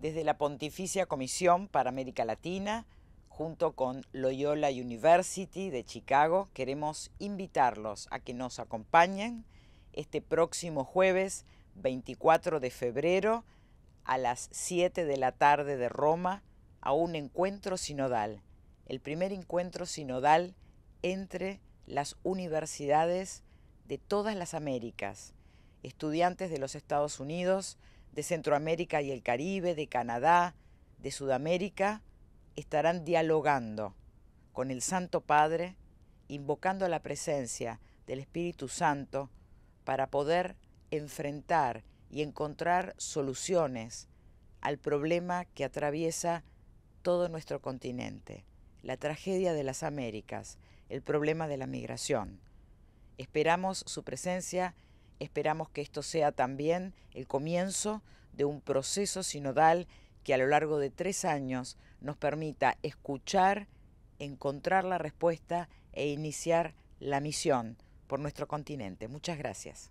desde la Pontificia Comisión para América Latina, junto con Loyola University de Chicago, queremos invitarlos a que nos acompañen este próximo jueves 24 de febrero a las 7 de la tarde de Roma a un encuentro sinodal, el primer encuentro sinodal entre las universidades de todas las Américas, estudiantes de los Estados Unidos, de Centroamérica y el Caribe, de Canadá, de Sudamérica, estarán dialogando con el Santo Padre, invocando la presencia del Espíritu Santo para poder enfrentar y encontrar soluciones al problema que atraviesa todo nuestro continente, la tragedia de las Américas, el problema de la migración. Esperamos su presencia Esperamos que esto sea también el comienzo de un proceso sinodal que a lo largo de tres años nos permita escuchar, encontrar la respuesta e iniciar la misión por nuestro continente. Muchas gracias.